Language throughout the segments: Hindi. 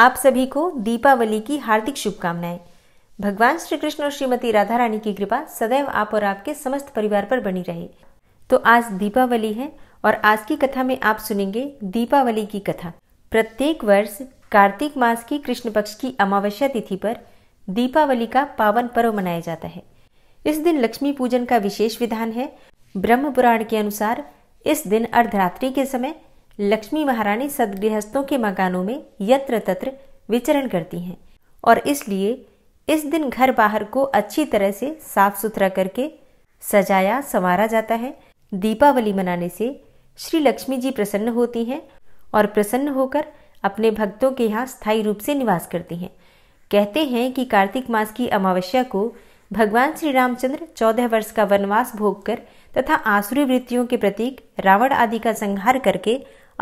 आप सभी को दीपावली की हार्दिक शुभकामनाएं भगवान श्री कृष्ण और श्रीमती राधा रानी की कृपा सदैव आप और आपके समस्त परिवार पर बनी रहे तो आज दीपावली है और आज की कथा में आप सुनेंगे दीपावली की कथा प्रत्येक वर्ष कार्तिक मास की कृष्ण पक्ष की अमावस्या तिथि पर दीपावली का पावन पर्व मनाया जाता है इस दिन लक्ष्मी पूजन का विशेष विधान है ब्रह्म पुराण के अनुसार इस दिन अर्धरात्रि के समय लक्ष्मी महारानी सदगृहस्थों के मकानों में यत्र तत्र विचरण करती हैं और इसलिए इस दिन घर बाहर को अच्छी तरह से साफ सुथरा करके सजाया संवारा जाता है दीपावली मनाने से श्री लक्ष्मी जी प्रसन्न होती हैं और प्रसन्न होकर अपने भक्तों के यहाँ स्थायी रूप से निवास करती हैं कहते हैं कि कार्तिक मास की अमावस्या को भगवान श्री रामचंद्र चौदह वर्ष का वनवास भोग कर तथा आसुरी वृत्तियों के प्रतीक रावण आदि का संहार करके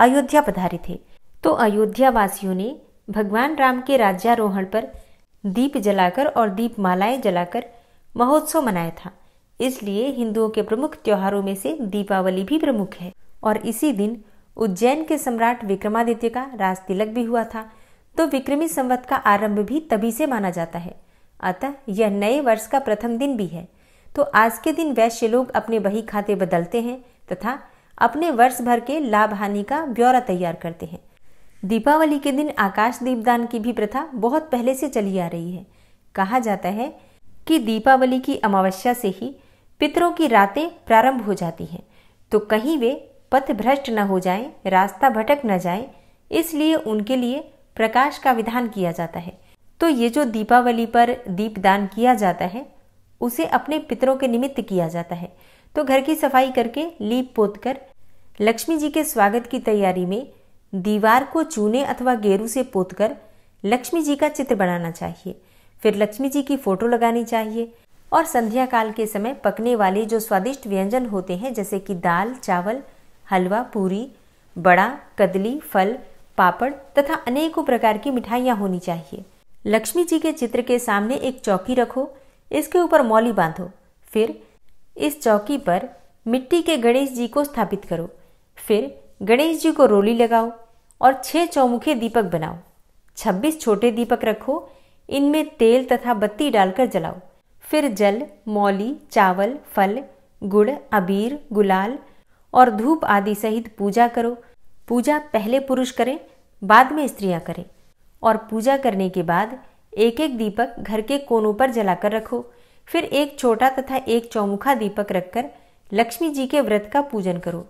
अयोध्या पधारे थे तो अयोध्या वासियों ने भगवान राम के राज्यारोहण पर दीप जलाकर और दीप मालाएं जलाकर महोत्सव मनाया था इसलिए हिंदुओं के प्रमुख त्योहारों में से दीपावली भी प्रमुख है और इसी दिन उज्जैन के सम्राट विक्रमादित्य का राज तिलक भी हुआ था तो विक्रमी संवत का आरंभ भी तभी से माना जाता है अतः यह नए वर्ष का प्रथम दिन भी है तो आज के दिन वैश्य लोग अपने बही खाते बदलते हैं तथा अपने वर्ष भर के लाभ हानि का ब्यौरा तैयार करते हैं दीपावली के दिन आकाश दीपदान की भी प्रथा बहुत पहले से चली आ रही है कहा जाता है कि दीपावली की अमावस्या से ही पितरों की रातें प्रारंभ हो जाती हैं तो कहीं वे पथ भ्रष्ट न हो जाएं, रास्ता भटक न जाएं, इसलिए उनके लिए प्रकाश का विधान किया जाता है तो ये जो दीपावली पर दीपदान किया जाता है उसे अपने पितरों के निमित्त किया जाता है तो घर की सफाई करके लीप पोत कर लक्ष्मी जी के स्वागत की तैयारी में दीवार को चूने अथवा गेरू से पोत कर लक्ष्मी जी का चित्र बनाना चाहिए फिर लक्ष्मी जी की फोटो लगानी चाहिए और संध्या काल के समय पकने वाले जो स्वादिष्ट व्यंजन होते हैं जैसे कि दाल चावल हलवा पूरी बड़ा कदली फल पापड़ तथा अनेकों प्रकार की मिठाइयाँ होनी चाहिए लक्ष्मी जी के चित्र के सामने एक चौकी रखो इसके ऊपर मौली बांधो फिर इस चौकी पर मिट्टी के गणेश जी को स्थापित करो फिर गणेश जी को रोली लगाओ और छह चौमुखे दीपक बनाओ छब्बीस छोटे दीपक रखो इनमें तेल तथा बत्ती डालकर जलाओ फिर जल मौली चावल फल गुड़ अबीर गुलाल और धूप आदि सहित पूजा करो पूजा पहले पुरुष करें बाद में स्त्रियां करें और पूजा करने के बाद एक एक दीपक घर के कोनों पर जलाकर रखो फिर एक छोटा तथा एक चौमुखा दीपक रखकर लक्ष्मी जी के व्रत का पूजन करो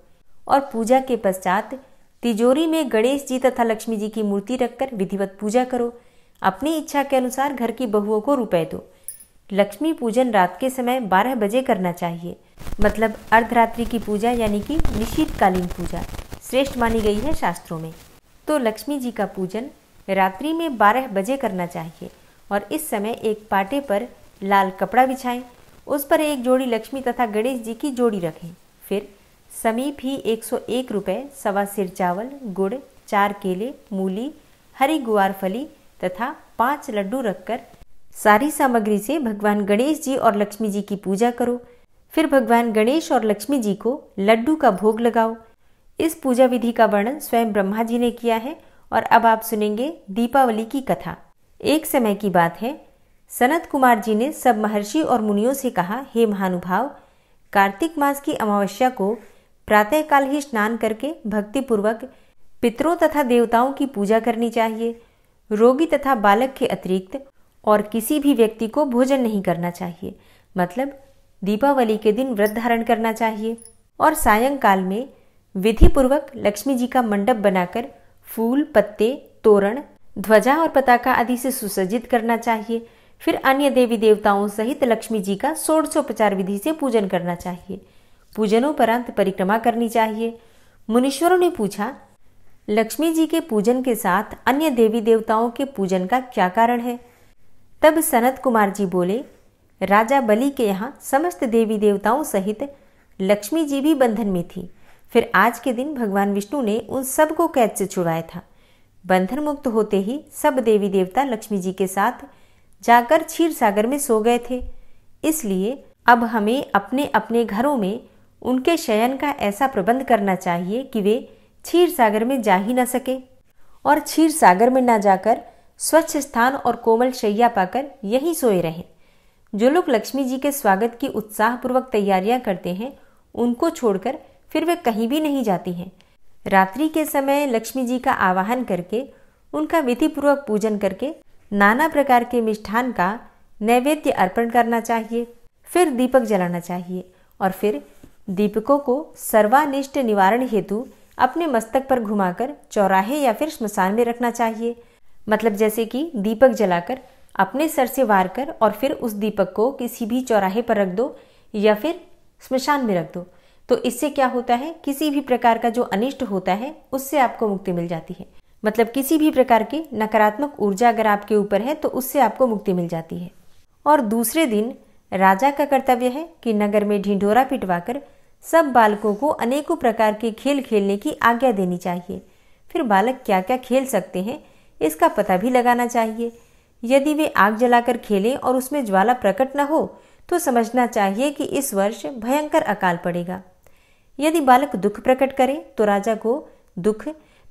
और पूजा के पश्चात तिजोरी में गणेश जी तथा लक्ष्मी जी की मूर्ति रखकर विधिवत पूजा करो अपनी इच्छा के अनुसार घर की बहुओं को रुपए दो लक्ष्मी पूजन रात के समय 12 बजे करना चाहिए मतलब अर्धरात्रि की पूजा यानी कि निशीतकालीन पूजा श्रेष्ठ मानी गई है शास्त्रों में तो लक्ष्मी जी का पूजन रात्रि में 12 बजे करना चाहिए और इस समय एक पाटे पर लाल कपड़ा बिछाएं उस पर एक जोड़ी लक्ष्मी तथा गणेश जी की जोड़ी रखें फिर समीप ही 101 रुपए सवा सिर चावल गुड़ चार केले मूली हरी गुआर फली तथा पांच लड्डू रखकर सारी सामग्री से भगवान गणेश जी और लक्ष्मी जी की पूजा करो फिर भगवान गणेश और लक्ष्मी जी को लड्डू का भोग लगाओ इस पूजा विधि का वर्णन स्वयं ब्रह्मा जी ने किया है और अब आप सुनेंगे दीपावली की कथा एक समय की बात है सनत कुमार जी ने सब महर्षि और मुनियों से कहा हे महानुभाव कार्तिक मास की अमावस्या को प्रातःकाल ही स्नान करके भक्तिपूर्वक पितरों तथा देवताओं की पूजा करनी चाहिए रोगी तथा बालक के अतिरिक्त और किसी भी व्यक्ति को भोजन नहीं करना चाहिए मतलब दीपावली के दिन व्रत धारण करना चाहिए और सायंकाल में विधिपूर्वक लक्ष्मी जी का मंडप बनाकर फूल पत्ते तोरण ध्वजा और पताका आदि से सुसज्जित करना चाहिए फिर अन्य देवी देवताओं सहित लक्ष्मी जी का षोडशोपचार विधि से पूजन करना चाहिए पूजनोपरांत परिक्रमा करनी चाहिए मुनीश्वरों ने पूछा लक्ष्मी जी के पूजन के साथ अन्य देवी देवताओं के पूजन का क्या कारण है तब सनत कुमार जी बोले राजा बलि के यहाँ समस्त देवी देवताओं सहित लक्ष्मी जी भी बंधन में थी फिर आज के दिन भगवान विष्णु ने उन सबको कैद से छुड़ाया था बंधन मुक्त होते ही सब देवी देवता लक्ष्मी जी के साथ जाकर क्षीर सागर में सो गए थे इसलिए अब हमें अपने अपने घरों में उनके शयन का ऐसा प्रबंध करना चाहिए कि वे क्षीर सागर में जा ही न सके और क्षीर सागर में न जाकर स्वच्छ स्थान और कोमल शैया पाकर यहीं सोए रहें जो लोग लक्ष्मी जी के स्वागत की उत्साहपूर्वक तैयारियां करते हैं उनको छोड़कर फिर वे कहीं भी नहीं जाती हैं रात्रि के समय लक्ष्मी जी का आवाहन करके उनका विधिपूर्वक पूजन करके नाना प्रकार के मिष्ठान का नैवेद्य अर्पण करना चाहिए फिर दीपक जलाना चाहिए और फिर दीपकों को सर्वानिष्ट निवारण हेतु अपने मस्तक पर घुमाकर चौराहे या फिर श्मशान में रखना चाहिए मतलब जैसे कि दीपक जलाकर अपने सर से वार कर और फिर उस दीपक को किसी भी चौराहे पर रख दो या फिर स्मशान में रख दो तो इससे क्या होता है किसी भी प्रकार का जो अनिष्ट होता है उससे आपको मुक्ति मिल जाती है मतलब किसी भी प्रकार की नकारात्मक ऊर्जा अगर आपके ऊपर है तो उससे आपको मुक्ति मिल जाती है और दूसरे दिन राजा का कर्तव्य है कि नगर में ढिंढोरा पिटवाकर सब बालकों को अनेकों प्रकार के खेल खेलने की आज्ञा देनी चाहिए फिर बालक क्या क्या खेल सकते हैं इसका पता भी लगाना चाहिए यदि वे आग जलाकर खेलें और उसमें ज्वाला प्रकट न हो तो समझना चाहिए कि इस वर्ष भयंकर अकाल पड़ेगा यदि बालक दुख प्रकट करे तो राजा को दुख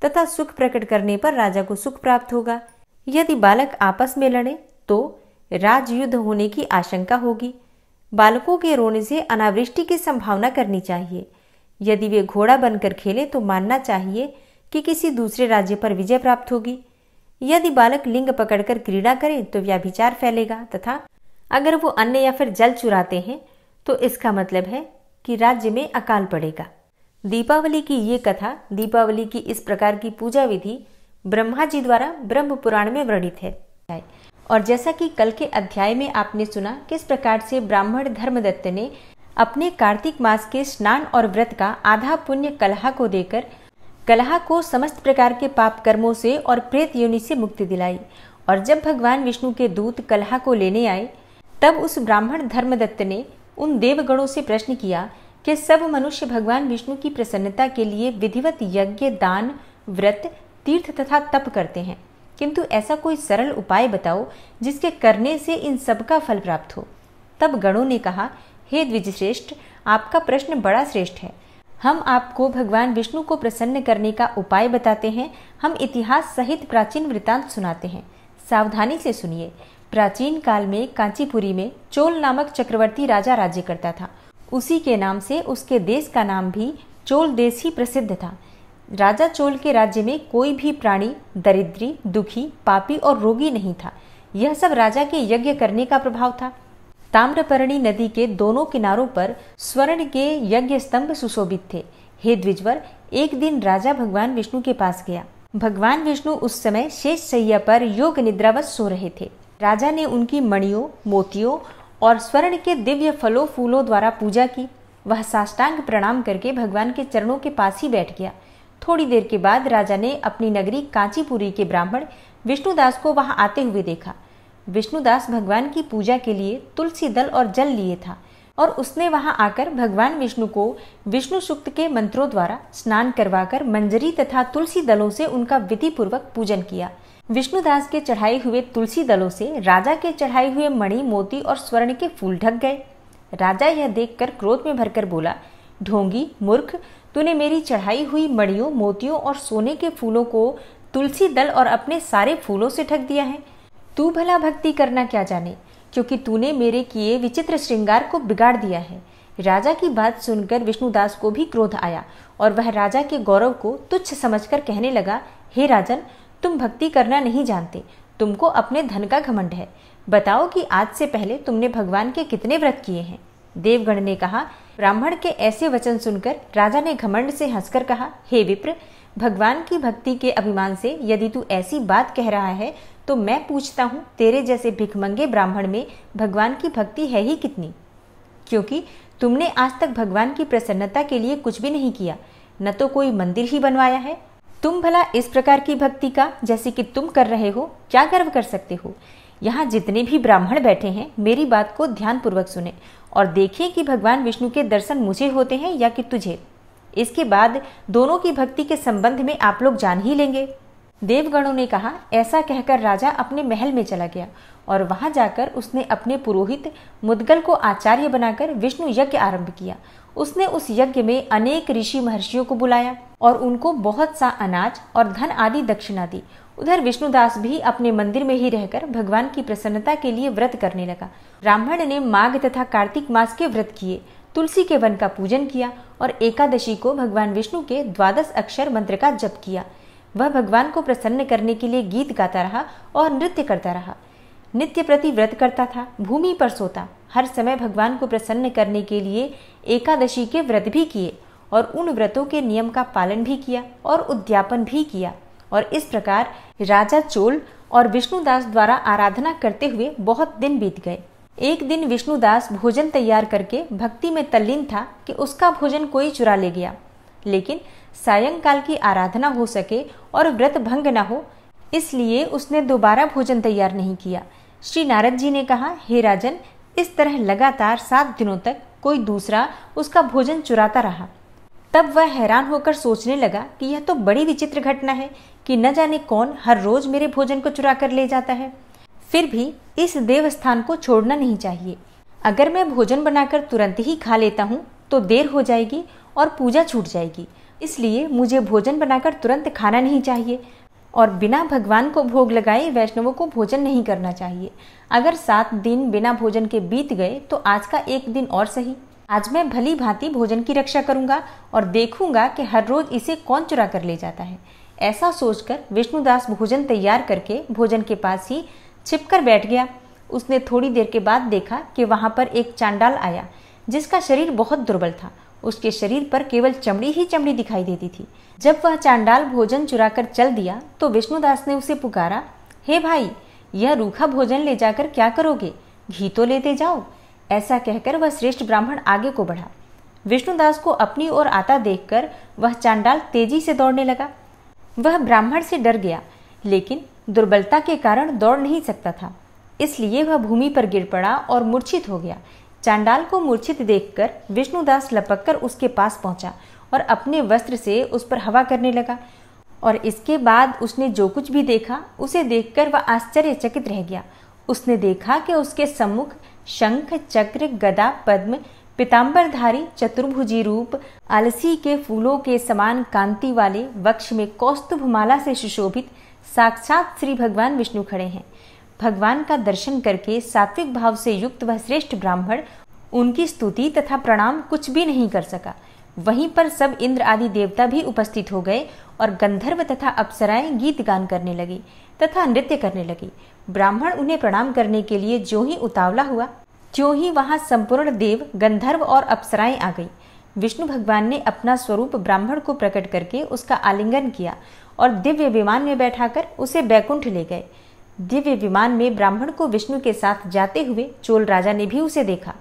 तथा सुख प्रकट करने पर राजा को सुख प्राप्त होगा यदि बालक आपस में लड़े तो राजयुद्ध होने की आशंका होगी बालकों के रोने से अनावृष्टि की संभावना करनी चाहिए यदि वे घोड़ा बनकर खेले तो मानना चाहिए कि किसी दूसरे राज्य पर विजय प्राप्त होगी यदि बालक लिंग पकड़कर क्रीड़ा करें तो व्याभिचार फैलेगा तथा अगर वो अन्य या फिर जल चुराते हैं तो इसका मतलब है कि राज्य में अकाल पड़ेगा दीपावली की ये कथा दीपावली की इस प्रकार की पूजा विधि ब्रह्मा जी द्वारा ब्रह्म पुराण में वर्णित है और जैसा कि कल के अध्याय में आपने सुना किस प्रकार से ब्राह्मण धर्मदत्त ने अपने कार्तिक मास के स्नान और व्रत का आधा पुण्य कलहा को देकर कलहा को समस्त प्रकार के पाप कर्मों से और प्रेत योनि से मुक्ति दिलाई और जब भगवान विष्णु के दूत कलहा को लेने आए तब उस ब्राह्मण धर्मदत्त ने उन देवगणों से प्रश्न किया कि सब मनुष्य भगवान विष्णु की प्रसन्नता के लिए विधिवत यज्ञ दान व्रत तीर्थ तथा तप करते हैं किंतु ऐसा कोई सरल उपाय बताओ जिसके करने से इन सब का फल प्राप्त हो तब गणों ने कहा हे द्विजश्रेष्ठ आपका प्रश्न बड़ा श्रेष्ठ है हम आपको भगवान विष्णु को प्रसन्न करने का उपाय बताते हैं हम इतिहास सहित प्राचीन वृतांत सुनाते हैं सावधानी से सुनिए प्राचीन काल में कांचीपुरी में चोल नामक चक्रवर्ती राजा राज्य करता था उसी के नाम से उसके देश का नाम भी चोल देश ही प्रसिद्ध था राजा चोल के राज्य में कोई भी प्राणी दरिद्री दुखी पापी और रोगी नहीं था यह सब राजा के यज्ञ करने का प्रभाव था ताम्रपर्णी नदी के दोनों किनारों पर स्वर्ण के यज्ञ स्तंभ सुशोभित थे हे द्विजवर एक दिन राजा भगवान विष्णु के पास गया भगवान विष्णु उस समय शेष सैया पर योग निद्रावश सो रहे थे राजा ने उनकी मणियों मोतियों और स्वर्ण के दिव्य फलों फूलों द्वारा पूजा की वह साष्टांग प्रणाम करके भगवान के चरणों के पास ही बैठ गया थोड़ी देर के बाद राजा ने अपनी नगरी कांचीपुरी के ब्राह्मण विष्णुदास को वहां आते हुए देखा विष्णुदास भगवान की पूजा के लिए तुलसी दल और जल लिए था और उसने वहां आकर भगवान विष्णु को विष्णु सुक्त के मंत्रों द्वारा स्नान करवाकर मंजरी तथा तुलसी दलों से उनका विधि पूर्वक पूजन किया विष्णुदास के चढ़ाए हुए तुलसी दलों से राजा के चढ़ाए हुए मणि मोती और स्वर्ण के फूल ढक गए राजा यह देखकर क्रोध में भरकर बोला ढोंगी मूर्ख तूने मेरी चढ़ाई हुई मणियों मोतियों और सोने के फूलों को तुलसी दल और अपने सारे फूलों से ढक दिया है तू भला भक्ति करना क्या जाने क्योंकि तूने मेरे किए विचित्र श्रृंगार को बिगाड़ दिया है राजा की बात सुनकर विष्णुदास को भी क्रोध आया और वह राजा के गौरव को तुच्छ समझकर कहने लगा हे राजन तुम भक्ति करना नहीं जानते तुमको अपने धन का घमंड है बताओ कि आज से पहले तुमने भगवान के कितने व्रत किए हैं देवगण ने कहा ब्राह्मण के ऐसे वचन सुनकर राजा ने घमंड से हंसकर कहा हे विप्र भगवान की भक्ति के अभिमान से यदि तू ऐसी बात कह रहा है तो मैं पूछता हूँ तेरे जैसे भिखमंगे ब्राह्मण में भगवान की भक्ति है ही कितनी क्योंकि तुमने आज तक भगवान की प्रसन्नता के लिए कुछ भी नहीं किया न तो कोई मंदिर ही बनवाया है तुम भला इस प्रकार की भक्ति का जैसे कि तुम कर रहे हो क्या गर्व कर सकते हो यहाँ जितने भी ब्राह्मण बैठे हैं मेरी बात को ध्यानपूर्वक सुने और देखें कि भगवान विष्णु के दर्शन मुझे होते हैं या कि तुझे इसके बाद दोनों की भक्ति के संबंध में आप लोग जान ही लेंगे देवगणों ने कहा ऐसा कहकर राजा अपने महल में चला गया और वहां जाकर उसने अपने पुरोहित मुदगल को आचार्य बनाकर विष्णु यज्ञ आरंभ किया उसने उस यज्ञ में अनेक ऋषि महर्षियों को बुलाया और उनको बहुत सा अनाज और धन आदि दक्षिणा दी उधर विष्णुदास भी अपने मंदिर में ही रहकर भगवान की प्रसन्नता के लिए व्रत करने लगा ब्राह्मण ने माघ तथा कार्तिक मास के व्रत किए तुलसी के वन का पूजन किया और एकादशी को भगवान विष्णु के द्वादश अक्षर मंत्र का जप किया वह भगवान को प्रसन्न करने के लिए गीत गाता रहा और नृत्य करता रहा नित्य प्रति व्रत करता था भूमि पर सोता हर समय भगवान को प्रसन्न करने के लिए एकादशी के व्रत भी किए और उन व्रतों के नियम का पालन भी किया और उद्यापन भी किया और इस प्रकार राजा चोल और विष्णुदास द्वारा आराधना करते हुए बहुत दिन बीत गए एक दिन विष्णुदास भोजन तैयार करके भक्ति में तल्लीन था कि उसका भोजन कोई चुरा ले गया लेकिन सायंकाल की आराधना हो सके और व्रत भंग न हो इसलिए उसने दोबारा भोजन तैयार नहीं किया श्री नारद जी ने कहा हे राजन इस तरह लगातार सात दिनों तक कोई दूसरा उसका भोजन चुराता रहा तब वह हैरान होकर सोचने लगा कि यह तो बड़ी विचित्र घटना है कि न जाने कौन हर रोज मेरे भोजन को चुरा कर ले जाता है फिर भी इस देवस्थान को छोड़ना नहीं चाहिए अगर मैं भोजन बनाकर तुरंत ही खा लेता हूँ तो देर हो जाएगी और पूजा छूट जाएगी इसलिए मुझे भोजन बनाकर तुरंत खाना नहीं चाहिए और बिना भगवान को भोग लगाए वैष्णवों को भोजन नहीं करना चाहिए अगर सात दिन बिना भोजन के बीत गए तो आज का एक दिन और सही आज मैं भली भांति भोजन की रक्षा करूंगा और देखूंगा कि हर रोज इसे कौन चुरा कर ले जाता है ऐसा सोचकर विष्णुदास भोजन तैयार करके भोजन के पास ही छिपकर बैठ गया उसने थोड़ी देर के बाद देखा कि वहाँ पर एक चांडाल आया जिसका शरीर बहुत दुर्बल था उसके शरीर पर केवल चमड़ी ही चमड़ी दिखाई देती थी जब वह चांडाल भोजन चुरा कर चल दिया तो विष्णुदास ने उसे पुकारा हे भाई यह रूखा भोजन ले जाकर क्या करोगे घी तो लेते जाओ ऐसा कहकर वह श्रेष्ठ ब्राह्मण आगे को बढ़ा विष्णुदास को अपनी ओर आता देखकर वह चांडाल तेजी से दौड़ने लगा वह ब्राह्मण से डर गया लेकिन दुर्बलता के कारण दौड़ नहीं सकता था इसलिए वह भूमि पर गिर पड़ा और मूर्छित हो गया चांडाल को मूर्छित देखकर विष्णुदास लपककर उसके पास पहुंचा और अपने वस्त्र से उस पर हवा करने लगा और इसके बाद उसने जो कुछ भी देखा उसे देखकर वह आश्चर्यचकित रह गया उसने देखा कि उसके सम्मुख शंख चक्र गदा पद्म पिताम्बरधारी चतुर्भुजी रूप आलसी के फूलों के समान कांति वाले वक्ष में कौस्तुभ माला से सुशोभित साक्षात श्री भगवान विष्णु खड़े हैं भगवान का दर्शन करके सात्विक भाव से युक्त वह श्रेष्ठ ब्राह्मण उनकी स्तुति तथा प्रणाम कुछ भी नहीं कर सका वहीं पर सब इंद्र आदि देवता भी उपस्थित हो गए और गंधर्व तथा अप्सराएं गीत गान करने लगी तथा नृत्य करने लगी ब्राह्मण उन्हें प्रणाम करने के लिए जो ही उतावला हुआ त्यों ही वहाँ संपूर्ण देव गंधर्व और अप्सराएं आ गई विष्णु भगवान ने अपना स्वरूप ब्राह्मण को प्रकट करके उसका आलिंगन किया और दिव्य विमान में बैठाकर उसे बैकुंठ ले गए दिव्य विमान में ब्राह्मण को विष्णु के साथ जाते हुए चोल राजा ने भी उसे देखा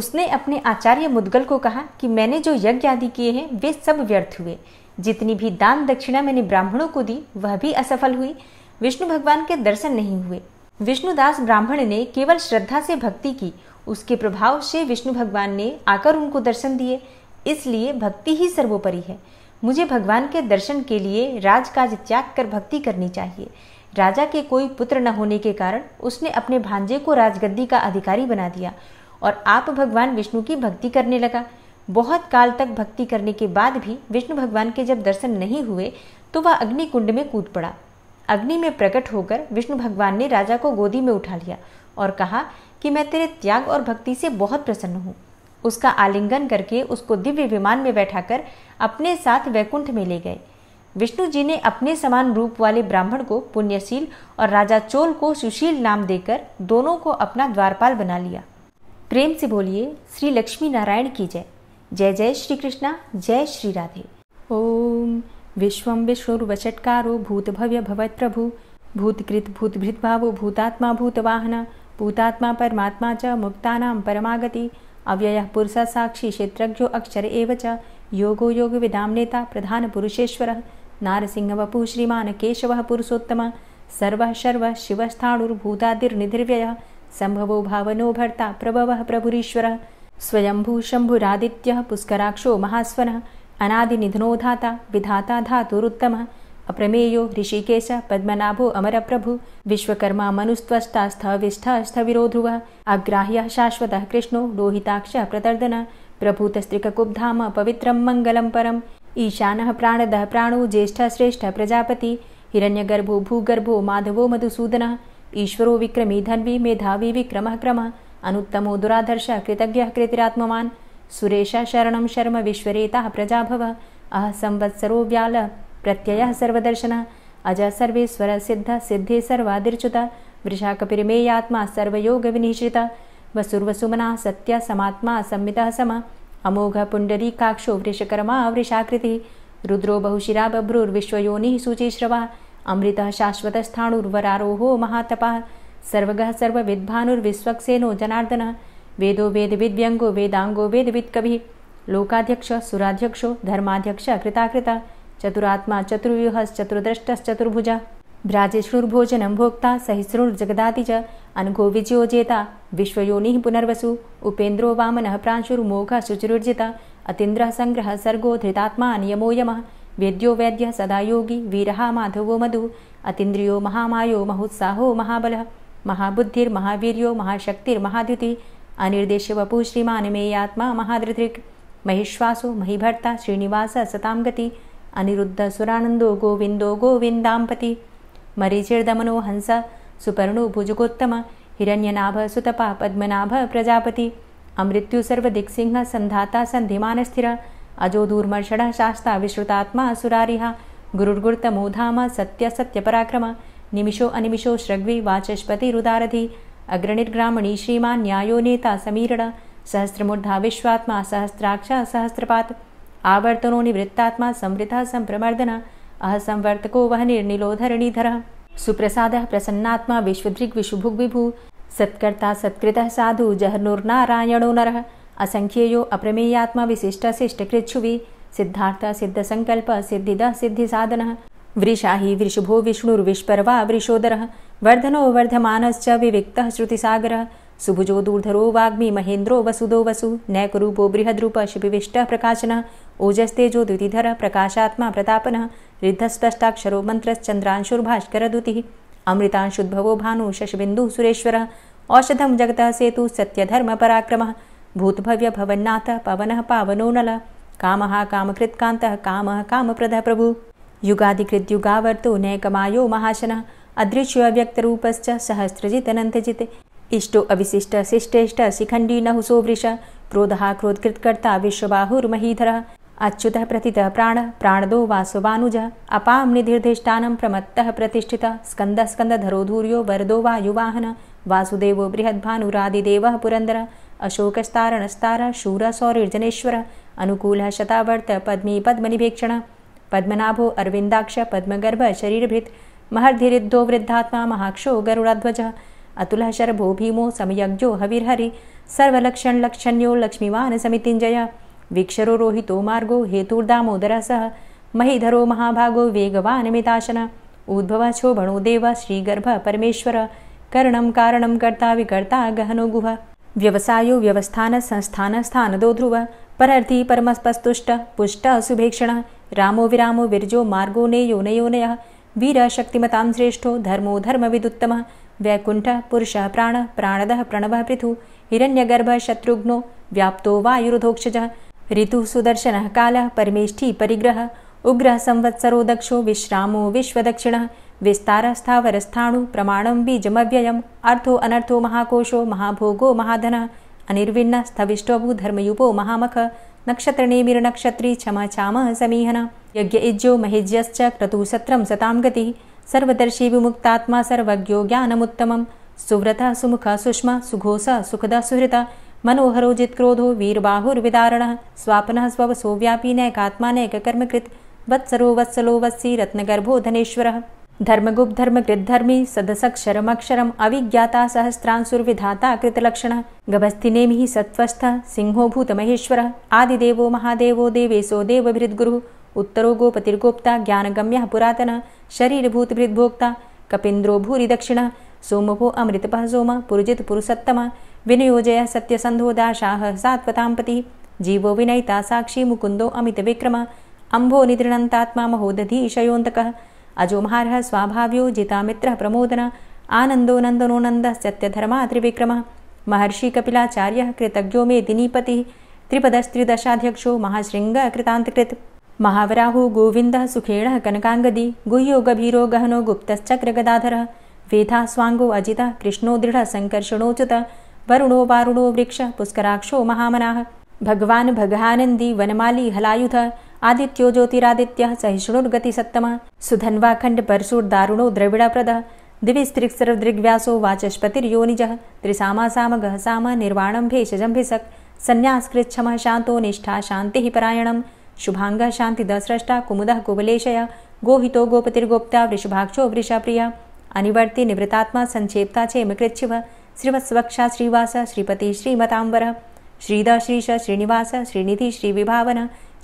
उसने अपने आचार्य मुदगल को कहा कि मैंने जो यज्ञ आदि किए हैं वे सब व्यर्थ हुए जितनी भी दान दक्षिणा मैंने ब्राह्मणों को दी वह भी असफल हुई विष्णु भगवान के दर्शन नहीं हुए विष्णुदास ब्राह्मण ने केवल श्रद्धा से भक्ति की उसके प्रभाव से विष्णु भगवान ने आकर उनको दर्शन दिए इसलिए भक्ति ही सर्वोपरि है मुझे भगवान के दर्शन के लिए राजकाज त्याग कर भक्ति करनी चाहिए राजा के कोई पुत्र न होने के कारण उसने अपने भांजे को राजगद्दी का अधिकारी बना दिया और आप भगवान विष्णु की भक्ति करने लगा बहुत काल तक भक्ति करने के बाद भी विष्णु भगवान के जब दर्शन नहीं हुए तो वह अग्नि कुंड में कूद पड़ा अग्नि में प्रकट होकर विष्णु भगवान ने राजा को गोदी में उठा लिया और कहा कि मैं तेरे त्याग और भक्ति से बहुत प्रसन्न हूँ उसका आलिंगन करके उसको दिव्य विमान में बैठाकर अपने साथ वैकुंठ में ले गए विष्णु जी ने अपने समान रूप वाले ब्राह्मण को पुण्यशील और राजा चोल को सुशील नाम देकर दोनों को अपना द्वारपाल बना लिया प्रेम से बोलिए श्री लक्ष्मी नारायण की जय जय जय श्री कृष्णा जय श्री राधे ओम विश्वम विश्वरुवचटकारो भूत भव्य भवत प्रभु भूतकृत भूतभृत भाव भूतात्मा भूतवाहन भूतात्मा परमात्मा च नाम परमागति अव्यय पुरुष साक्षी क्षेत्रज्ञो अक्षर एवं योगो योग विदाम नेता प्रधान पुरुषेश्वर नारसिंहवपुः केशवः पुरुषोत्तमः सर्वः शर्व शिवस्थाणुर्भूतादिर्निधिर्व्ययः सम्भवो भावनो भर्ता प्रभवः प्रभुरीश्वरः स्वयम्भुशम्भुरादित्यः पुष्कराक्षो महास्वनः अनादिनिधनोधाता विधाता धातुरुत्तमः अप्रमेयो ऋषिकेश पद्मनाभो अमरप्रभु विश्वकर्मा मनुस्त्वष्टास्थविष्ठः स्थविरोधुवः अग्राह्यः शाश्वतः कृष्णो दोहिताक्षः प्रभूतस्त्रिककुब्धाम पवित्रं मङ्गलं परम् ईशानः प्राणदः प्राणो ज्येष्ठ श्रेष्ठ प्रजापति हिरण्यगर्भो भूगर्भो माधवो मधुसूदन ईश्वरो विक्रमी धन्वी मेधावी विक्रमः क्रमः अनुत्तमो दुराधर्शः कृतज्ञः कृतिरात्मवान् सुरेशः शरणं शर्म विश्वरेताः प्रजा अह संवत्सरो व्यालप्रत्ययः सर्वदर्शन अजः सर्वे स्वरसिद्धे सर्वादिर्च्युत वृषाकपिमेयात्मा सर्वयोगविनीशिता वसुर्वसुमना सत्य समात्मा सम्मितः सम अमोघ काक्षो वृषकर्मा वृषाकृति रुद्रो बहुशिरा बभ्रुर्विश्वयोनिः अमृत शाश्वत शाश्वतस्थाणुर्वरारोहो महातपः सर्वग सर्वविद्भानुर्विश्वक्सेनो जनार्दन वेदो वेद वेदाङ्गो वेदवित्कविः लोकाध्यक्ष सुराध्यक्षो धर्माध्यक्ष कृताकृता चतुरात्मा चतुर्व्यूहश्चतुर्द्रष्टश्चतुर्भुजः भ्राजेष्णुर्भोजनं भोक्ता सहिष्णुर्जगदाति च अनघोविजयो जेता पुनर्वसु उपेन्द्रो वामनः प्रांशुर्मोघः शुचिरुर्जिता अतीन्द्रः सङ्ग्रहः सर्गो धृतात्मा नियमो यम वेद्यो वैद्य सदा योगी वीरः माधवो मधु अतीन्द्रियो महामायो महोत्साहो महाबलः महाबुद्धिर्महावीर्यो महाशक्तिर्महाद्युति अनिर्देश्य वपुः श्रीमान् मेयात्मा महादृधिक् महिश्वासो महिभर्ता श्रीनिवास सतां गति सुरानंदो गोविन्दो गोविन्दाम्पति मरीचिर्दमनो हंस सुपर्णुभुजगोत्तम हिरण्यनाभ सुतप पद्मनाभ प्रजापति अमृत्यु सर्वदिक्सिंह संधाता संधिमान स्थिर अजो दूर्मर्षण शास्ता विश्रुतात्मा असुरारिहा गुरुर्गुर्तमोधाम सत्य सत्यपराक्रम निमिषो अनिमिषो श्रग्वी वाचस्पतिरुदारधि अग्रणिर्ग्रामणी श्रीमान् न्यायो नेता समीरण सहस्रमूर्धा विश्वात्मा सहस्राक्ष सहस्रपात आवर्तनो निवृत्तात्मा संवृता संप्रमर्दन अहसंवर्तको वह निर्निलो धरणीधर सुप्रसाद प्रसन्नात्मा विश्वभृग विभु सत्कर्ता सत्कृत साधु जहनुर्नारायणो नर असंख्येयो अप्रमेयात्मा विशिष्ट शिष्टकृच्छुवि सिद्धार्थ सिद्ध संकल्प सिद्धिद सिद्धि सिद्धिसाधनः वृषाहि वृषभो विष्णुर्विश्पर्वा वृषोदर वर्धनो वर्धमानश्च विविक्तः श्रुतिसागरः सुभुजो दूर्धरो वाग्मी महेन्द्रो वसुदो वसु नैकरूपो बृहद्रूप शिपिविष्ट प्रकाशन ओजस्तेजो द्वितिधरः प्रकाशात्मा प्रतापन रिद्धस्पष्टाक्षरो मन्त्रश्चन्द्रांशुर्भास्करदुतिः अमृतांशुद्भवो भानु शशबिन्दुः सुरेश्वरः औषधं जगत सेतु सत्यधर्मपराक्रमः भूतभव्यभवन्नाथः पवनः पावनो नलः कामः कामकृत्कान्तः काम कामप्रदः प्रभु युगादिकृद्युगावर्तो नैकमायो महाशनः अदृश्यो अव्यक्तरूपश्च सहस्रजितनन्तजित् इष्टो अविशिष्ट शिष्टेष्ट शिखण्डी नहुसो वृष क्रोधः क्रोधकृत्कर्ता विश्वबाहुर्महीधरः अच्युतः प्रथितः प्राण प्राणदो वासुभानुजः अपाम्निधिर्धिष्ठानं प्रमत्तः प्रतिष्ठितः स्कन्दस्कन्द धरोधूर्यो वरदो वा युवाहन वासुदेवो बृहद्भानुरादिदेवः पुरन्दरः अशोकस्तारणस्तार शूर सौरिर्जनेश्वर अनुकूलः शतावर्त पद्मीपद्मनिभेक्षण पद्मनाभो अरविन्दाक्ष पद्मगर्भशरीरभित् महर्धिरिद्धो वृद्धात्मा महाक्षो गरुडाध्वजः अतुलः शर्भो भीमो समयज्ञो हविर्हरिः सर्वलक्षणलक्षण्यो लक्ष्मीवान समितिञ्जय वीक्षरोहितो मार्गो हेतुर्दामोदर सह महीधरो महाभागो वेगवानमिताशन उद्भवशोभणो देव श्रीगर्भ परमेश्वर कर्णं कारणं कर्ता विकर्ता गहनो गुह व्यवसायो व्यवस्थानसंस्थानस्थानदो ध्रुवः परमस्पस्तुष्ट पुष्ट सुभेक्षण रामो विरामो विरजो मार्गो नेयोनयोनयः वीरशक्तिमतां श्रेष्ठो धर्मो धर्मविदुत्तमः वैकुण्ठ पुरुषः प्राण प्राणदः प्रणवः पृथु हिरण्यगर्भ शत्रुघ्नो व्याप्तो वायुरुधोक्षजः ऋतुः सुदर्शनः कालः परमेष्ठीपरिग्रहः उग्रः संवत्सरो दक्षो विश्रामो विश्वदक्षिणः विस्तारस्थावरस्थाणु प्रमाणं अर्थो अनर्थो महाकोशो महाभोगो महाधनः अनिर्विण्णः स्थविष्टोभु धर्मयुपो महामख नक्षत्रणेमिरनक्षत्रि छमा छामः समीहन यज्ञयज्ञो महिज्ञश्च महिज्यश्च सत्रं सतां गतिः सर्वदर्शी विमुक्तात्मा सर्वज्ञो ज्ञानमुत्तमं सुव्रतः सुमुख सुष्म सुखो सुखदा मनोहरो जित्क्रोधो वीरबाहुर्विदारणः स्वापनः स्वव सोव्यापी नैकात्मानैककर्मकृत् वत्सरो वत्सलो वत्सी रत्नगर्भो धनेश्वरः धर्मगुप्धर्मकृद्धर्मी सदसक्षरमक्षरम् अविज्ञाता सहस्रांसुर्विधाता कृतलक्षणः गभस्तिनेमिः सत्त्वस्थः सिंहो भूतमहेश्वरः आदिदेवो महादेवो देवेशो देवभृद्गुरुः उत्तरो गोपतिर्गोप्ता ज्ञानगम्य पुरातन शरीरभूतभृद्भोक्ता कपिन्द्रो भूरिदक्षिणः सोमभो अमृतपः सोम पुरुजित पुरुषोत्तमः विनियोजय सत्यसंधो सात्वतां सात्वतांपति जीवो विनयता साक्षी मुकुंदो मुकुन्दो अमितविक्रमः अम्भो निदृणन्तात्मा अजो महारह स्वाभाव्यो मित्र प्रमोदन आनंदो नंदनो नंद सत्यधर्मा महर्षि कपिलाचार्य कृतज्ञो मे दिनीपति त्रिपदस्त्रिदशाध्यक्षो कृतांतकृत महावराहु गोविंद सुखेण कनकांगदी गुह्यो गभीरो गहनो गदाधर वेधा स्वांगो अजिता कृष्णो दृढ़ सङ्कर्षणोच्युतः वरुणो वारुणो वृक्षः पुष्कराक्षो महामनाः भगवान् भगानन्दी वनमाली हलायुध आदित्यो ज्योतिरादित्यः सहिष्णुर्गतिसत्तमः सुधन्वाखण्डपरशुर्दारुणो द्रविडप्रदः दिविस्त्रिक्सरदृग्व्यासो वाचस्पतिर्योनिजः त्रिसामा गह साम निर्वाणम भेषजं भिसक् सन्न्यासकृच्छमः शान्तो निष्ठा शान्तिः परायणं शुभाङ्गः शान्तिदस्रष्टा कुमुदः कुबलेशय गोहितो गोपतिर्गोप्ता वृषभाक्षो वृषाप्रिया अनिवर्ति निवृतात्मा संक्षेप्ता चेमकृच्छिव श्रीमत्स्वक्षा श्रीवास श्रीपति श्रीमतांबर श्रीद श्रीश श्रीनिवास श्रीनिधि श्रीविभावन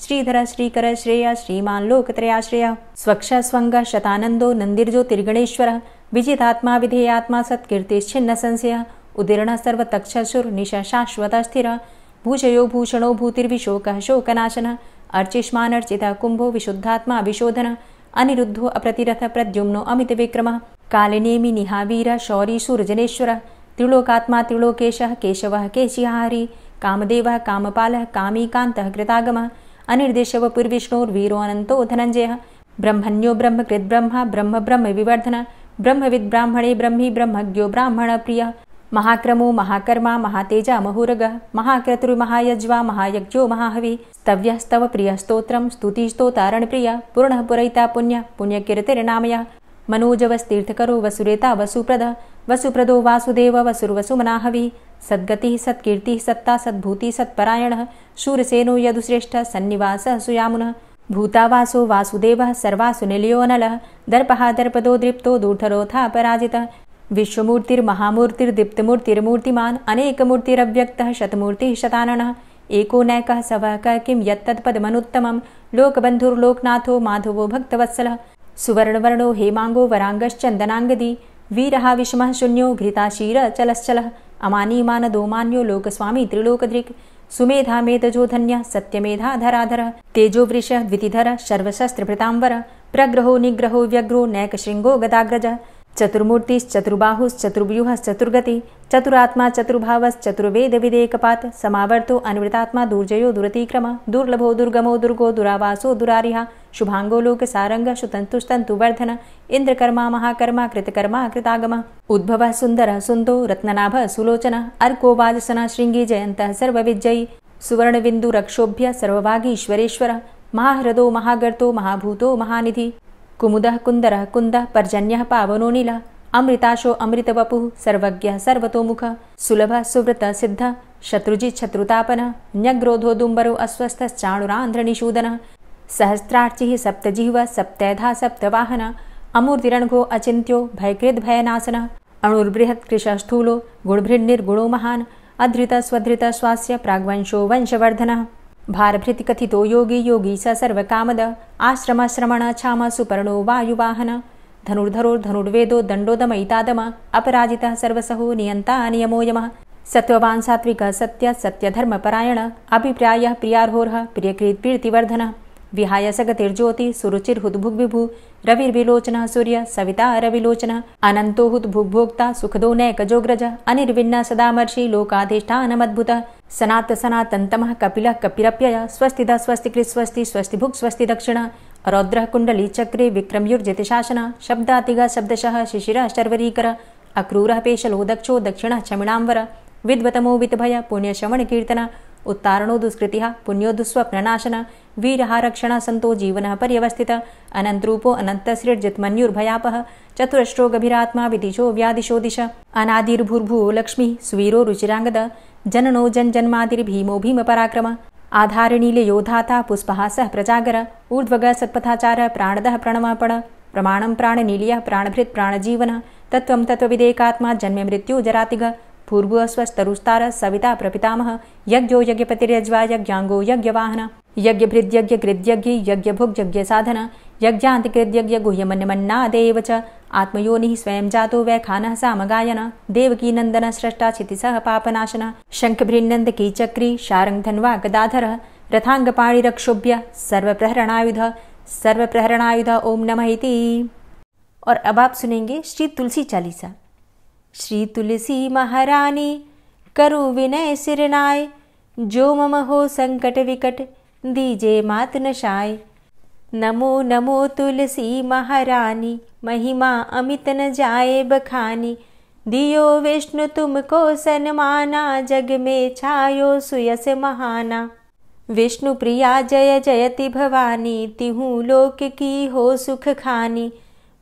श्रीधर श्रीकर श्रेय श्रीमान लोकत्रयाश्रय स्वक्ष स्वंग शतानंदो नंदिर्ज्योतिर्गणेश्वर विजितात्मा विधेयात्मा सत्कीर्तिश्छिन्न संशय उदीर्ण सर्वतक्षुर निश स्थिर भूषयो भूषणो भूतिर्विशोक शोकनाशन अर्चिष्मानर्चित कुंभो विशुद्धात्मा विशोधन अनिरुद्धो अप्रतिरथ प्रद्युम्नो अमित विक्रम कालिनेमि निहावीर शौरी सुरजनेश्वर त्रिलोकात्मा त्रिलोकेशः केशवः केशिहारी कामदेवः कामपालः कामीकान्तः कृतागमः अनिर्देशव पूर्विष्णोर्वीरोऽनन्तो धनञ्जयः ब्रह्मण्यो ब्रह्मकृद्ब्रह्मा ब्रह्म ब्रह्म विवर्धन ब्रह्मविद् ब्राह्मणे ब्रह्मी ब्रह्मज्ञो ब्राह्मणप्रियः महाक्रमो महाकर्मा महातेजा महुरगः महाक्रतुर्महायज्वा महायज्ञो महाहविः स्तव्यः स्तव प्रियः स्तोत्रं स्तुतिस्तोतारणप्रियः पूर्णः पुरयिता पुण्यः पुण्यकीर्तिर्नामयः मनोज वसुरेता वसुप्रद वसुप्रदो वासुदेव वसुर्वसुमनाहवि सद्गति सत्कीर्तिः सत्ता सद्भूति सत्परायण शूरसेनो यदुश्रेष्ठ सन्निवास सुयामुनः भूतावासो वासुदेवः सर्वासुनिलयोऽनलः दर्पः दर्पदो दृप्तो दूर्धरोथा अपराजितः विश्वमूर्तिर्महामूर्तिर्दीप्तमूर्तिर्मूर्तिमान् अनेकमूर्तिरव्यक्त शतमूर्तिः शताननः एको नैक सवः कः किं यत्तत्पदमनुत्तमं लोकबन्धुर्लोकनाथो माधवो भक्तवत्सलः सुवर्णवर्णो हेमांगो वरांगश्चंदनांगदी वीरः विषमः शून्यो घृताशीर चलश्चलः अमानीमानदोमान्यो लोकस्वामी त्रिलोकदृक् सुमेधा मेधजो धन्यः सत्यमेधा धराधरः तेजो वृषः द्वितिधरः सर्वशस्त्रभृतांवरः प्रग्रहो निग्रहो व्यग्रो नैक श्रृंगो गदाग्रजः चतुर्मूर्तिश्च चतुर्बाहुश्चतुर्व्यूहश्च चतुर्गति चतुरात्मा चतुर्भावश्चतुर्वेदविदेकपात् समावर्तो अनवृतात्मा दुर्जयो दुरतिक्रम दुर्लभो दुर्गमो दुर्गो दुरावासो दुरारिहा शुभांगो लोक सारंग सुतन्तुस्तन्तुवर्धन इंद्रकर्मा महाकर्मा कृतकर्मा कृतागम उद्भव सुंदर सुन्दो रत्ननाभ सुलोचन अर्को वाजसनः शृङ्गी जयन्तः सर्वविजयी सुवर्णबिन्दुरक्षोभ्य सर्वभागीश्वरेश्वरः महाहृदो महागर्तो महाभूतो महानिधि कुमुद कुंदर कुंद पर्जन्य पावनो नील अमृताशो वपु सर्वज्ञः सर्वतोमुखः सुलभ सुव्रतः सिद्ध शत्रुजी शत्रुतापनः न्यग्रोधो दुम्बरो अस्वस्थश्चाणुरान्ध्रनिषूदनः सहस्रार्चिः सप्तजिह्वः सप्तैधा सप्तवाहनः अमूर्तिरणघो भयनाशन भयकृद्भयनाशनः कृश स्थूलो अधृत स्वधृत स्वास्य प्राग्वंशो वंशवर्धन भारभृति कथितो योगी योगी स सर्वकामद श्रमण क्षाम सुपर्णो वायुवाहन धनुर्धरो धनुर्वेदो दण्डोदमयितादम अपराजितः सर्वसहो नियंता नियमो यम सत्त्ववान् सात्विक सत्य अभिप्राय अभिप्रायः प्रियकृत प्रियकृत्प्रीतिवर्धनः विहाय सगतिर्ज्योति सुरुचिर्हुद्भुग्विभु रविर्विलोचनः सूर्य सविता रविलोचनः अनन्तोहुत भुग्भोक्ता सुखदो नैकजोग्रज अनिर्विण्णा सदामर्षि लोकाधिष्ठानमद्भुतः सनात सनातनतमः कपिलः कपिरप्यय स्वस्तिदः स्वस्तिकृत् स्वस्ति भुक् स्वस्ति दक्षिण रौद्र कुंडली चक्रे विक्रमयुर्जतिशासनः शब्दातिगः शब्दशः शिशिरः शर्वरीकरः अक्रूर पेशलो दक्षो दक्षिणः क्षमिणाम्बर विद्वतमो वितभय पुण्यश्रवणकीर्तनः उत्तारणो दुष्कृतिः पुण्यो दुःस्वप्ननाशन वीरहारक्षणः सन्तो जीवनः पर्यवस्थितः अनन्तरूपो अनन्तसृर्जित्मन्युर्भयापः चतुरष्टो गभीरात्मा विदिशो व्यादिशो दिश अनादिर्भूर्भुवो लक्ष्मीः सुवीरो रुचिराङ्गद जननो जनजन्मादिर्भीमो भीमपराक्रम आधारनीलयोधाता पुष्पः पुष्पहास प्रजागर ऊर्ध्वग सत्पथाचार प्राणद प्रणमापण प्रमाणं प्राणनीलयः प्राणभृत् तत्व तत्त्वं तत्त्वविदेकात्मा जन्मे मृत्यु जरातिग पूर्वस्वस्तरुस्तार सविता प्रपितामह यज्ञो यज्ञपतिर्यज्वा यज्ञांगो यज्ञवाहन यज्ञभृद्यज्ञ गृद्यज्ञ यज्ञभुग्यज्ञसाधन यज्ञान्तिकृद्यज्ञ गुह्यमन्यमन्नादेव च आत्मयोनिः स्वयं जातो वैखानः सामगायन देवकीनन्दन स्रष्टा क्षितिसह पापनाशन शङ्खभृन्नन्दकीचक्री शारङ्गधन्वा गदाधरः रथाङ्गपाणिरक्षुभ्य सर्वप्रहरणायुध सर्वप्रहरणायुध ओम नमः इति और अब आप सुनेंगे श्री तुलसी चालीसा श्री तुलसी महारानी करु विनय सिरनाय जो मम हो संकट विकट दीजे मात नशाय नमो नमो तुलसी महारानी महिमा अमित न जाए बखानी दियो विष्णु तुमको सन्माना जग में छायो सुयस महाना विष्णु प्रिया जय जयति भवानी तिहु लोक की हो सुख खानी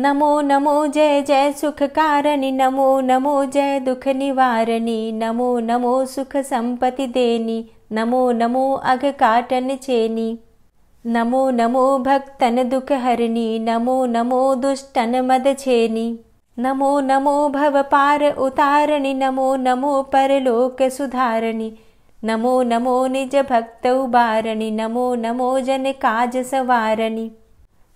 नमो नमो जय जय सुखकारणि नमो नमो जय दुख नमो नमो सुखसम्पत् देनि नमो नमो चेनी नमो नमो भक्तन दुःखहरणि नमो नमो दुष्टन मदछेनि नमो नमो भवपार उतारणि नमो नमो परलोक सुधारणि नमो नमो निज भक्त उभारणि नमो नमो जन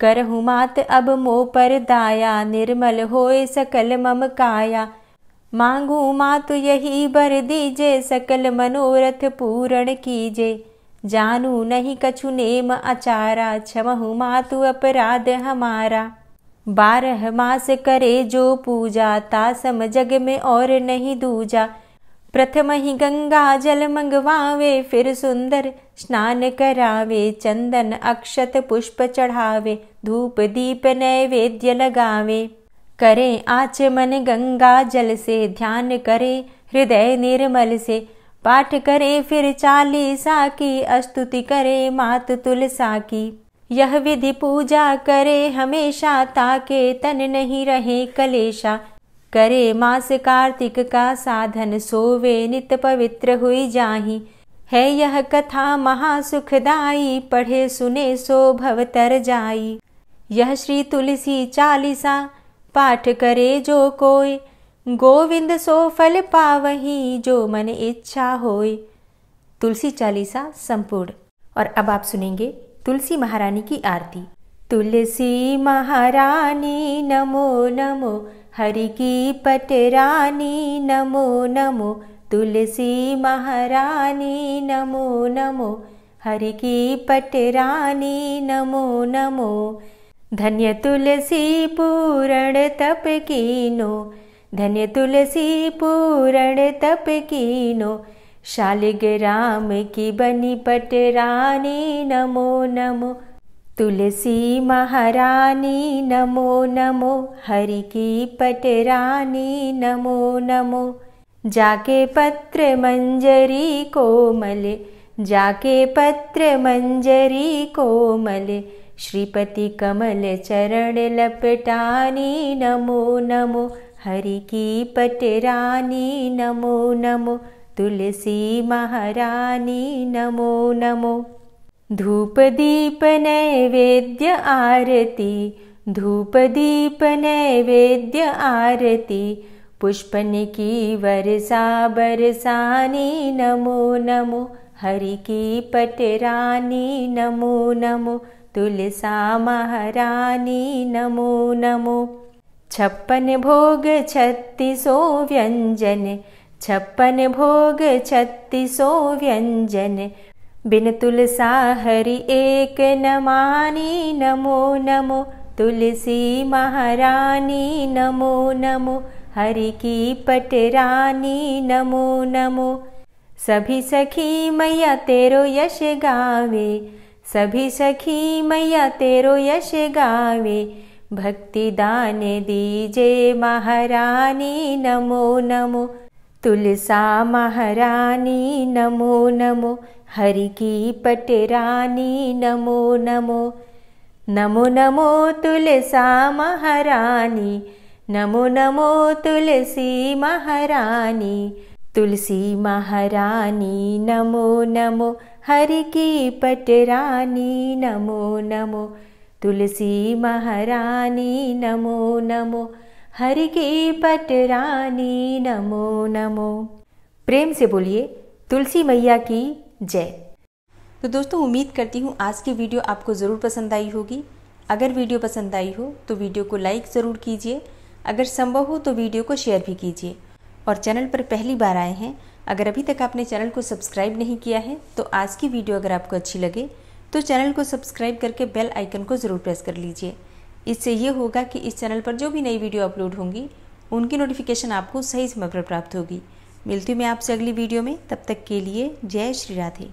करहु मात अब मो पर दाया निर्मल होए सकल मम काया मांगू मातु यही बर दीजे सकल मनोरथ पूर्ण कीजे जानू नहीं कछु नेम अचारा छमहु मातु अपराध हमारा बारह मास करे जो पूजा तासम जग में और नहीं दूजा प्रथम ही गंगा जल मंगवावे फिर सुंदर स्नान करावे चंदन अक्षत पुष्प चढ़ावे धूप दीप नैवेद्य लगावे करे आचमन गंगा जल से ध्यान करे हृदय निर्मल से पाठ करे फिर चालीसा की अस्तुति करे मात तुलसा की यह विधि पूजा करे हमेशा ताके तन नहीं रहे कलेशा करे मास कार्तिक का साधन सोवे नित पवित्र हुई जाही है यह कथा महासुखदाई पढ़े सुने सो भवतर जाई यह श्री तुलसी चालीसा पाठ करे जो कोई गोविंद सो फल पावही जो मन इच्छा होय तुलसी चालीसा संपूर्ण और अब आप सुनेंगे तुलसी महारानी की आरती तुलसी महारानी नमो नमो हरि की पट रानी नमो नमो तुलसी महारानी नमो नमो हरि की पट रानी नमो नमो धन्य तुलसी पूरण तप कीनो धन्य तुलसी पूरण तपकीनो शालिग राम की बनि रानी नमो नमो तुलसी महारानी नमो नमो हरि की रानी नमो नमो जाके पत्र मंजरी कोमल जाके पत्र मंजरी कोमल श्रीपतिकमलचरणलपटानि नमो नमो हरिकी पटरानी नमो नमो तुलसी महरानी नमो नमो धूपदीपनैवेद्य आरती धूपदीपनैवेद्य आरती पुष्पनिकी वरसा वरसा नमो नमो हरिकीपटरानी नमो नमो तुलसामहरानी नमो नमो छप्पन भोग छत्तीसो व्यञ्जन छप्पन भोग छत्तीसो व्यञ्जन बिन तुलसा हरि एक नमानी नमो नमो तुलसी महारानी नमो नमो हरि की रानी नमो नमो सभी सखी मैया तेरो यश गावे सभी सखी मैया तेरो यश गावे भक्ति दाने दीजे महारानी नमो नमो तुलसा महारानी नमो नमो हरि हरिकि पटरानी नमो नमो नमो नमो तुलसा महारानी नमो नमो तुलसी महारानी तुलसी महारानी नमो नमो हर की पटरानी नमो नमो तुलसी महारानी नमो नमो हर की पटरानी नमो नमो प्रेम से बोलिए तुलसी मैया की जय तो दोस्तों उम्मीद करती हूँ आज की वीडियो आपको ज़रूर पसंद आई होगी अगर वीडियो पसंद आई हो तो वीडियो को लाइक ज़रूर कीजिए अगर संभव हो तो वीडियो को शेयर भी कीजिए और चैनल पर पहली बार आए हैं अगर अभी तक आपने चैनल को सब्सक्राइब नहीं किया है तो आज की वीडियो अगर आपको अच्छी लगे तो चैनल को सब्सक्राइब करके बेल आइकन को ज़रूर प्रेस कर लीजिए इससे ये होगा कि इस चैनल पर जो भी नई वीडियो अपलोड होंगी उनकी नोटिफिकेशन आपको सही समय पर प्राप्त होगी मिलती हूँ मैं आपसे अगली वीडियो में तब तक के लिए जय श्री राधे